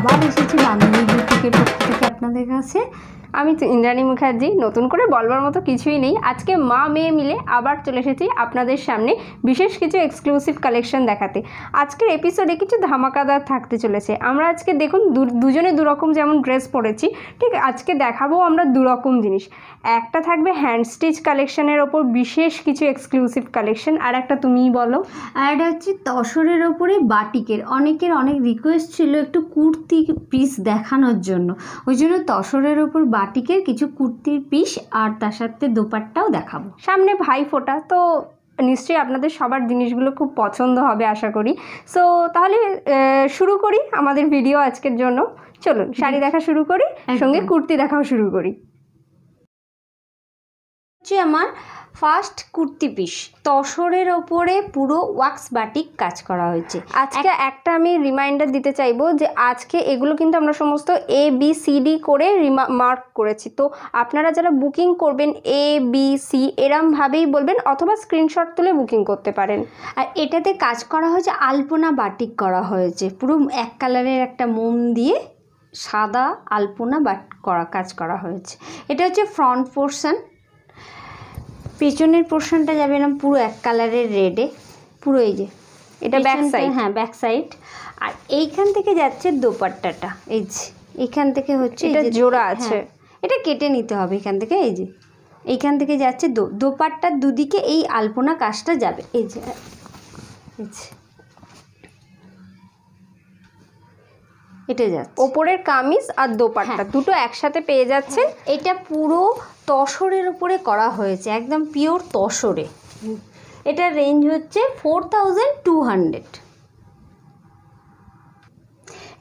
আবার এসেছি বান্ধবী থেকে পক্ষ থেকে আপনাদের কাছে আমি ইন্দ্রাণী মুখার্জি নতুন করে বলবার মতো কিছুই নেই আজকে মা মেয়ে মিলে আবার চলে এসেছি আপনাদের সামনে বিশেষ কিছু এক্সক্লুসিভ কালেকশন দেখাতে আজকের এপিসোডে কিছু ধামাকাদার থাকতে চলেছে আমরা আজকে দেখুন দুজনে দুরকম যেমন ড্রেস পরেছি ঠিক আজকে দেখাবো আমরা দুরকম জিনিস একটা থাকবে হ্যান্ড স্টিচ কালেকশনের ওপর বিশেষ কিছু এক্সক্লুসিভ কালেকশন আর একটা তুমিই বলো আর একটা হচ্ছে তসরের ওপরে বাটিকের অনেকের অনেক রিকোয়েস্ট ছিল একটু কুর্তি পিস দেখানোর জন্য ওই জন্য তসরের ওপর বাটিকের কিছু কুর্তির পিস আর তার সাথে দোপাট্টাও দেখাবো সামনে ভাই ফোটা তো নিশ্চয়ই আপনাদের সবার জিনিসগুলো খুব পছন্দ হবে আশা করি সো তাহলে শুরু করি আমাদের ভিডিও আজকের জন্য চলুন শাড়ি দেখা শুরু করি সঙ্গে কুর্তি দেখাও শুরু করি হচ্ছে আমার ফার্স্ট কুর্তি পিস তসরের ওপরে পুরো ওয়াক্স বাটিক কাজ করা হয়েছে আজকে একটা আমি রিমাইন্ডার দিতে চাইবো যে আজকে এগুলো কিন্তু আমরা সমস্ত এ বি সি ডি করে মার্ক করেছি তো আপনারা যারা বুকিং করবেন এ বি সি এরমভাবেই বলবেন অথবা স্ক্রিনশট তুলে বুকিং করতে পারেন আর এটাতে কাজ করা হয়েছে আলপনা বাটিক করা হয়েছে পুরো এক কালারের একটা মোম দিয়ে সাদা আলপনা বাট করা কাজ করা হয়েছে এটা হচ্ছে ফ্রন্ট পোর্শন পেছনের পোর্শনটা যাবে না পুরো এক কালারের রেডে পুরো এই যে এটা ব্যাক সাইড হ্যাঁ ব্যাক সাইড আর এইখান থেকে যাচ্ছে দোপাট্টাটা এই যে এইখান থেকে হচ্ছে এটা জোড়া হ্যাঁ, আছে এটা কেটে নিতে হবে এখান থেকে এই যে এইখান থেকে যাচ্ছে দো দোপাট্টার দুদিকে এই আলপনা কাজটা যাবে এই যে এটা যাচ্ছে ওপরের কামিজ আর দোপাট্টা হ্যাঁ। দুটো একসাথে পেয়ে যাচ্ছে হ্যাঁ, এটা পুরো তসরের উপরে করা হয়েছে একদম পিওর তসরে এটা রেঞ্জ হচ্ছে ফোর থাউজেন্ড টু হান্ড্রেড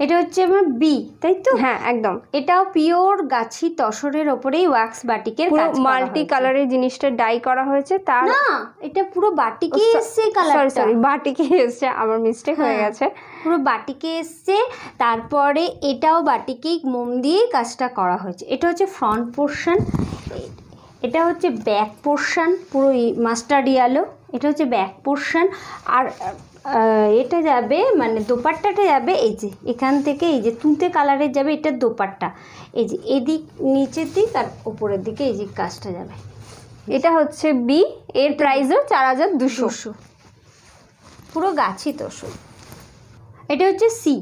এটা হচ্ছে আমার বি তাই তো হ্যাঁ একদম এটাও পিওর গাছি তসরের ওপরেই ওয়াক্স বাটিকের পুরো মাল্টি কালারের জিনিসটা ডাই করা হয়েছে তার না এটা পুরো বাটিকে এসছে কালার সরি সরি বাটিকে এসছে আমার মিস্টেক হয়ে হ্যাঁ, গেছে পুরো বাটিকে এসছে তারপরে এটাও বাটিকেই মোম দিয়েই কাজটা করা হয়েছে এটা হচ্ছে ফ্রন্ট পোর্শন এটা হচ্ছে ব্যাক পোর্শান পুরো মাস্টার্ড ইয়ালো এটা হচ্ছে ব্যাক পোর্শান আর এটা যাবে মানে দোপাট্টাটা যাবে এই যে এখান থেকে এই যে তুঁতে কালারের যাবে এটা দোপাট্টা এই যে এদিক নিচের দিক আর ওপরের দিকে এই যে কাজটা যাবে এটা হচ্ছে বি এর প্রাইসও চার হাজার দুশো পুরো গাছই তো এটা হচ্ছে সি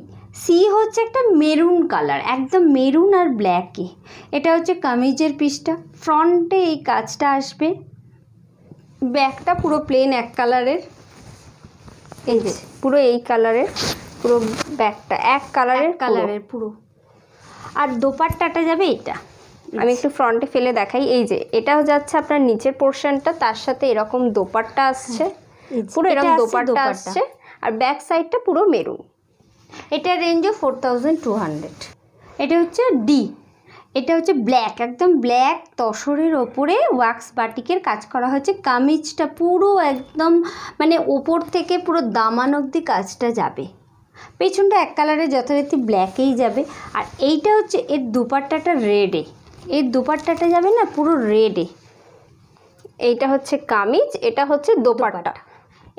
সি হচ্ছে একটা মেরুন কালার একদম মেরুন আর ব্ল্যাকে এটা হচ্ছে কামিজের পিসটা ফ্রন্টে এই কাজটা আসবে ব্যাকটা পুরো প্লেন এক কালারের এই যে পুরো এই কালারের পুরো ব্যাকটা এক কালারের কালারের পুরো আর দোপারটাটা যাবে এটা আমি একটু ফ্রন্টে ফেলে দেখাই এই যে এটাও যাচ্ছে আপনার নিচের পোর্শনটা তার সাথে এরকম দোপারটা আসছে পুরো এরকম দোপারটা আসছে আর ব্যাক সাইডটা পুরো মেরুন এটা রেঞ্জও ফোর থাউজেন্ড টু হান্ড্রেড এটা হচ্ছে ডি এটা হচ্ছে ব্ল্যাক একদম ব্ল্যাক তসরের ওপরে ওয়াক্স বাটিকের কাজ করা হয়েছে কামিজটা পুরো একদম মানে ওপর থেকে পুরো দামান অবধি কাজটা যাবে পেছনটা এক কালারে যথারীতি ব্ল্যাকেই যাবে আর এইটা হচ্ছে এর দুপাট্টাটা রেডে এর দুপাট্টাটা যাবে না পুরো রেডে এইটা হচ্ছে কামিজ এটা হচ্ছে দোপাট্টা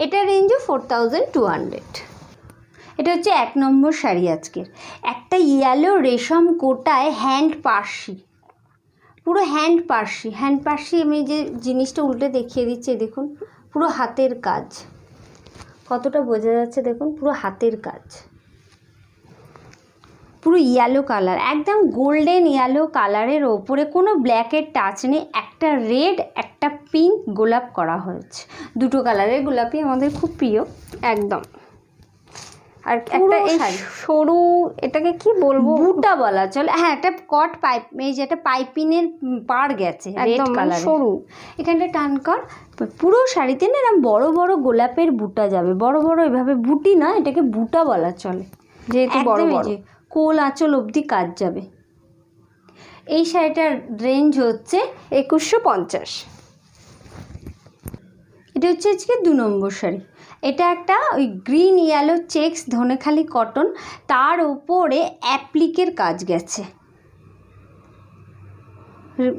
এটা রেঞ্জও ফোর থাউজেন্ড টু হান্ড্রেড এটা হচ্ছে এক নম্বর শাড়ি আজকের একটা ইয়েলো রেশম কোটায় হ্যান্ড পার্সি পুরো হ্যান্ড পার্সি হ্যান্ড পার্সি আমি যে জিনিসটা উল্টে দেখিয়ে দিচ্ছি দেখুন পুরো হাতের কাজ কতটা বোঝা যাচ্ছে দেখুন পুরো হাতের কাজ পুরো ইয়েলো কালার একদম গোল্ডেন ইয়েলো কালারের ওপরে কোনো ব্ল্যাকের টাচ নেই একটা রেড একটা পিঙ্ক গোলাপ করা হয়েছে দুটো কালারের গোলাপই আমাদের খুব প্রিয় একদম আর একটা এই সরু এটাকে কি বলবো বুটা বলা চলে হ্যাঁ একটা কট পাইপ এই যে একটা পাইপিনের পার গেছে একদম মানে সরু এখানটা টান কর পুরো শাড়িতে না এরকম বড় বড় গোলাপের বুটা যাবে বড় বড় এভাবে বুটি না এটাকে বুটা বলা চলে যেহেতু বড় বড় কোল আঁচল অবধি কাজ যাবে এই শাড়িটার রেঞ্জ হচ্ছে একুশশো পঞ্চাশ এটা হচ্ছে আজকে দু নম্বর শাড়ি এটা একটা ওই green yellow checks Dhanekhali cotton তার ওপরে অ্যাপ্লিকের কাজ গেছে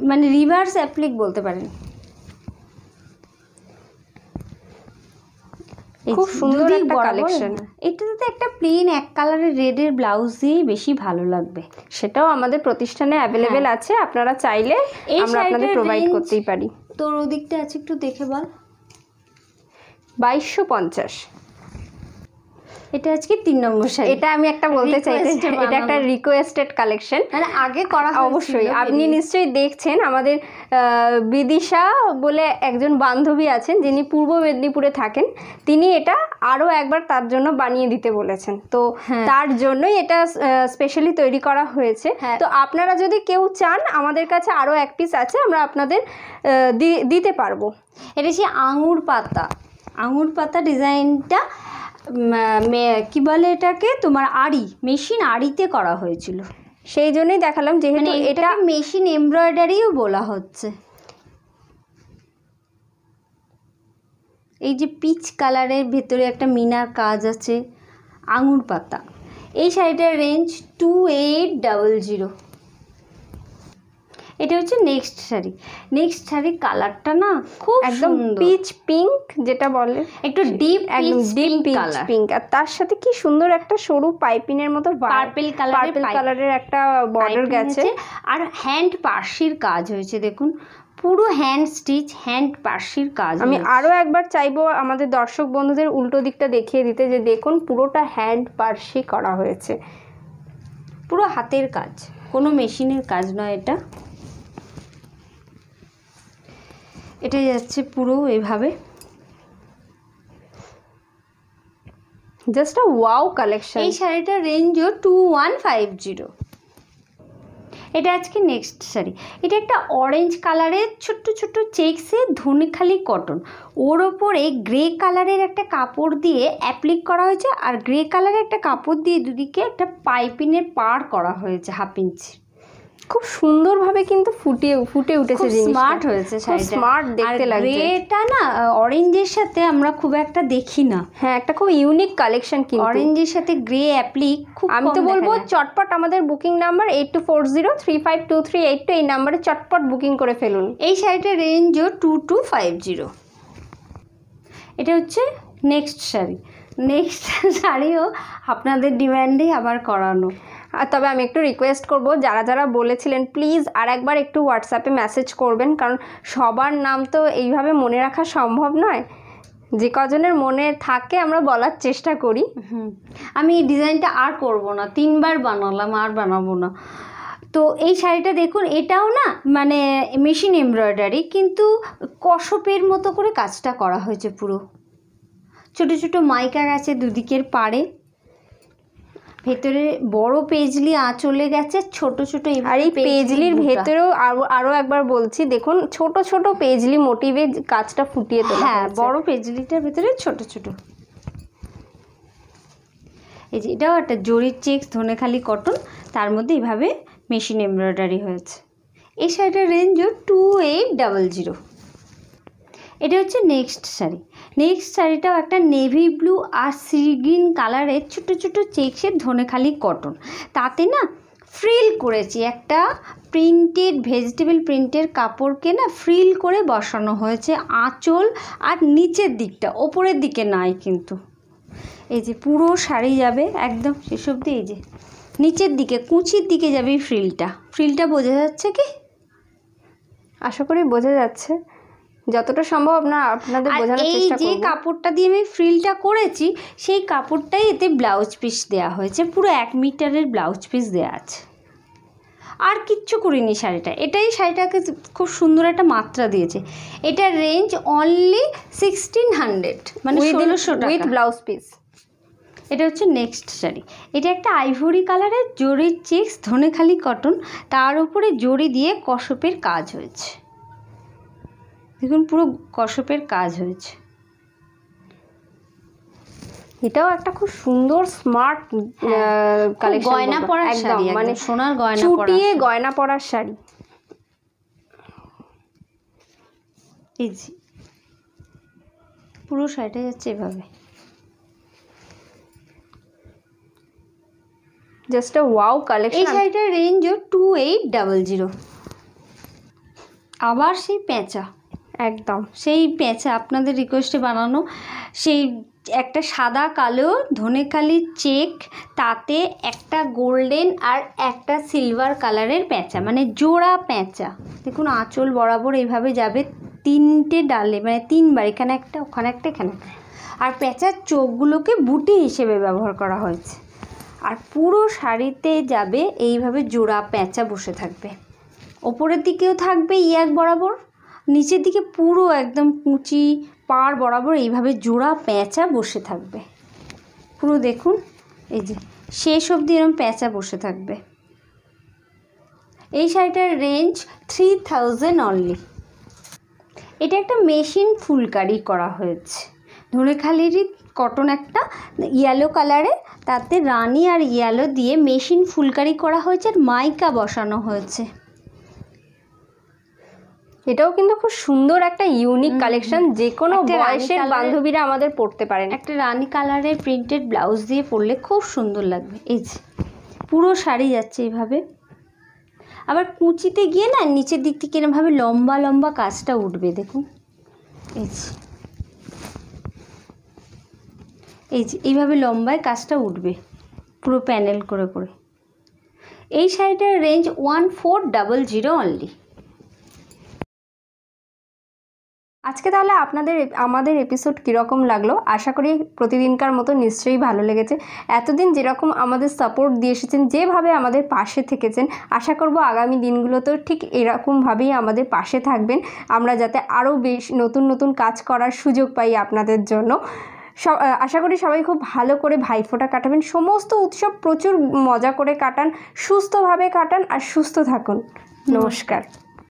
মানে রিভার্স অ্যাপ্লিক বলতে পারেন খুব সুন্দর একটা কালেকশন এটাতে একটা প্লেন এক কালারের রেডের ব্লাউজ দিয়েই বেশি ভালো লাগবে সেটাও আমাদের প্রতিষ্ঠানে অ্যাভেলেবেল আছে আপনারা চাইলে আমরা আপনাদের প্রোভাইড করতেই পারি তোর ওদিকটা আছে একটু দেখে বল বাইশশো পঞ্চাশ এটা আজকে তিন নম্বর শাড়ি এটা আমি একটা বলতে চাই এটা একটা রিকোয়েস্টেড কালেকশন মানে আগে করা অবশ্যই আপনি নিশ্চয়ই দেখছেন আমাদের বিদিশা বলে একজন বান্ধবী আছেন যিনি পূর্ব মেদিনীপুরে থাকেন তিনি এটা আরও একবার তার জন্য বানিয়ে দিতে বলেছেন তো হ্যাঁ। তার জন্যই এটা স্পেশালি তৈরি করা হয়েছে হ্যাঁ। তো আপনারা যদি কেউ চান আমাদের কাছে আরও এক পিস আছে আমরা আপনাদের দিতে পারবো এটা সে আঙুর পাতা আঙুর পাতা ডিজাইনটা কি বলে এটাকে তোমার আড়ি মেশিন আড়িতে করা হয়েছিল সেই জন্যই দেখালাম যেখানে এটা মেশিন এমব্রয়ডারিও বলা হচ্ছে এই যে পিচ কালারের ভেতরে একটা মিনার কাজ আছে আঙুর পাতা এই শাড়িটার range two eight double zero এটা হচ্ছে নেক্সট শাড়ি নেক্সট শাড়ির কালারটা না খুব একদম পিচ পিঙ্ক যেটা বলে একটু ডিপ একদম ডিপ পিচ পিঙ্ক আর তার সাথে কি সুন্দর একটা সরু পাইপিনের মতো পার্পেল কালার কালারের একটা বর্ডার গেছে আর হ্যান্ড পার্শির কাজ হয়েছে দেখুন পুরো হ্যান্ড স্টিচ হ্যান্ড পার্শির কাজ আমি আরও একবার চাইবো আমাদের দর্শক বন্ধুদের উল্টো দিকটা দেখিয়ে দিতে যে দেখুন পুরোটা হ্যান্ড পার্শি করা হয়েছে পুরো হাতের কাজ কোনো মেশিনের কাজ নয় এটা এটাই যাচ্ছে পুরো এভাবে জাস্ট ওয়াও কালেকশন এই শাড়িটার রেঞ্জও টু ওয়ান ফাইভ জিরো এটা আজকে নেক্সট শাড়ি এটা একটা অরেঞ্জ কালারের ছোট্ট ছোট্ট চেকসে ধনেখালি কটন ওর ওপরে গ্রে কালারের একটা কাপড় দিয়ে অ্যাপ্লিক করা হয়েছে আর গ্রে কালারের একটা কাপড় দিয়ে দুদিকে একটা পাইপিনের পার করা হয়েছে হাফ ইঞ্চির খুব সুন্দরভাবে কিন্তু ফুটে ফুটে উঠেছে জিনিস স্মার্ট হয়েছে শাড়িটা স্মার্ট দেখতে লাগছে এটা না অরেঞ্জের সাথে আমরা খুব একটা দেখি না হ্যাঁ একটা খুব ইউনিক কালেকশন কিন্তু অরেঞ্জের সাথে গ্রে অ্যাপ্লিক খুব আমি তো বলবো চটপট আমাদের booking number eight two four zero three five two three eight two এই নাম্বারে চটপট বুকিং করে ফেলুন এই শাড়িটার রেঞ্জও টু টু ফাইভ জিরো এটা হচ্ছে নেক্সট শাড়ি নেক্সট শাড়িও আপনাদের ডিম্যান্ডে আবার করানো তবে আমি একটু রিকোয়েস্ট করব যারা যারা বলেছিলেন প্লিজ আর একবার একটু হোয়াটসঅ্যাপে মেসেজ করবেন কারণ সবার নাম তো এইভাবে মনে রাখা সম্ভব নয় যে কজনের মনে থাকে আমরা বলার চেষ্টা করি আমি এই ডিজাইনটা আর করব না তিনবার বানালাম আর বানাবো না তো এই শাড়িটা দেখুন এটাও না মানে মেশিন এমব্রয়ডারি কিন্তু কসপের মতো করে কাজটা করা হয়েছে পুরো ছোট ছোট মাইকা গাছে দুদিকের পাড়ে ভেতরে বড় পেজলি আঁচলে গেছে ছোট ছোট আর এই পেজলির ভেতরেও আরো একবার বলছি দেখুন ছোট ছোট পেজলি মোটিভে কাজটা ফুটিয়ে তোলা হ্যাঁ বড় পেজলিটার ভেতরে ছোট ছোট এই যে এটাও একটা জরির চেক ধনেখালি কটন তার মধ্যে এভাবে মেশিন এমব্রয়ডারি হয়েছে এই শাড়িটার রেঞ্জও টু এইট ডাবল জিরো এটা হচ্ছে নেক্সট শাড়ি নেক্সট শাড়িটাও একটা নেভি ব্লু আর সি গ্রিন কালারের ছোটো ছোটো চেকসের ধনেখালি কটন তাতে না ফ্রিল করেছি একটা প্রিন্টেড ভেজিটেবল প্রিন্টের কাপড়কে না ফ্রিল করে বসানো হয়েছে আঁচল আর নিচের দিকটা ওপরের দিকে নাই কিন্তু এই যে পুরো শাড়ি যাবে একদম সেসব অবধি এই যে নিচের দিকে কুঁচির দিকে যাবে ফ্রিলটা ফ্রিলটা বোঝা যাচ্ছে কি আশা করি বোঝা যাচ্ছে যতটা সম্ভব আপনার আপনাদের বোঝানোর চেষ্টা করব এই যে কাপড়টা দিয়ে আমি ফ্রিলটা করেছি সেই কাপড়টাই এতে ব্লাউজ পিস দেয়া হয়েছে পুরো এক মিটারের ব্লাউজ পিস দেয়া আছে আর কিচ্ছু করিনি শাড়িটা এটাই শাড়িটাকে খুব সুন্দর একটা মাত্রা দিয়েছে এটার রেঞ্জ অনলি সিক্সটিন হান্ড্রেড মানে ষোলোশো উইথ ব্লাউজ পিস এটা হচ্ছে নেক্সট শাড়ি এটা একটা আইভরি কালারের জরির চেক্স ধনেখালি কটন তার উপরে জরি দিয়ে কসপের কাজ হয়েছে দেখুন পুরো কশপের কাজ হয়েছে এটাও একটা খুব সুন্দর স্মার্ট মানে গয়না পরার শাড়ি মানে সোনার গয়না চুটিয়ে গয়না পরার শাড়ি ইজি পুরো শাড়িটা যাচ্ছে এভাবে জাস্ট ওয়াও কালেকশন এই শাড়িটার রেঞ্জও টু এইট ডাবল জিরো আবার সেই পেঁচা একদম সেই পেঁচা আপনাদের রিকোয়েস্টে বানানো সেই একটা সাদা কালো ধনেখালি চেক তাতে একটা গোল্ডেন আর একটা সিলভার কালারের প্যাঁচা মানে জোড়া প্যাঁচা দেখুন আঁচল বরাবর এইভাবে যাবে তিনটে ডালে মানে তিনবার এখানে একটা ওখানে একটা এখানে আর প্যাঁচার চোখগুলোকে বুটি হিসেবে ব্যবহার করা হয়েছে আর পুরো শাড়িতে যাবে এইভাবে জোড়া প্যাঁচা বসে থাকবে ওপরের দিকেও থাকবে ইয়াক বরাবর নিচের দিকে পুরো একদম কুচি পাড় বরাবর এইভাবে জোড়া প্যাঁচা বসে থাকবে পুরো দেখুন এই যে শেষ অবধি এরকম প্যাঁচা বসে থাকবে এই শাড়িটার রেঞ্জ থ্রি থাউজেন্ড অনলি এটা একটা মেশিন ফুলকারি করা হয়েছে ধনেখালিরই কটন একটা ইয়েলো কালারে তাতে রানি আর ইয়েলো দিয়ে মেশিন ফুলকারি করা হয়েছে আর মাইকা বসানো হয়েছে এটাও কিন্তু খুব সুন্দর একটা ইউনিক কালেকশন যে কোনো বয়সের বান্ধবীরা আমাদের পড়তে পারেন একটা রানি কালারের প্রিন্টেড ব্লাউজ দিয়ে পরলে খুব সুন্দর লাগবে এই যে পুরো শাড়ি যাচ্ছে এইভাবে আবার কুচিতে গিয়ে না নিচের দিক থেকে এরমভাবে লম্বা লম্বা কাজটা উঠবে দেখুন এই এই যে এইভাবে লম্বায় কাজটা উঠবে পুরো প্যানেল করে করে এই শাড়িটার range one four double zero only আজকে তাহলে আপনাদের আমাদের এপিসোড কীরকম লাগলো আশা করি প্রতিদিনকার মতো নিশ্চয়ই ভালো লেগেছে এতদিন যেরকম আমাদের সাপোর্ট দিয়ে এসেছেন যেভাবে আমাদের পাশে থেকেছেন আশা করব আগামী দিনগুলোতেও ঠিক এরকমভাবেই আমাদের পাশে থাকবেন আমরা যাতে আরও বেশ নতুন নতুন কাজ করার সুযোগ পাই আপনাদের জন্য সব আশা করি সবাই খুব ভালো করে ভাইফোঁটা কাটাবেন সমস্ত উৎসব প্রচুর মজা করে কাটান সুস্থভাবে কাটান আর সুস্থ থাকুন নমস্কার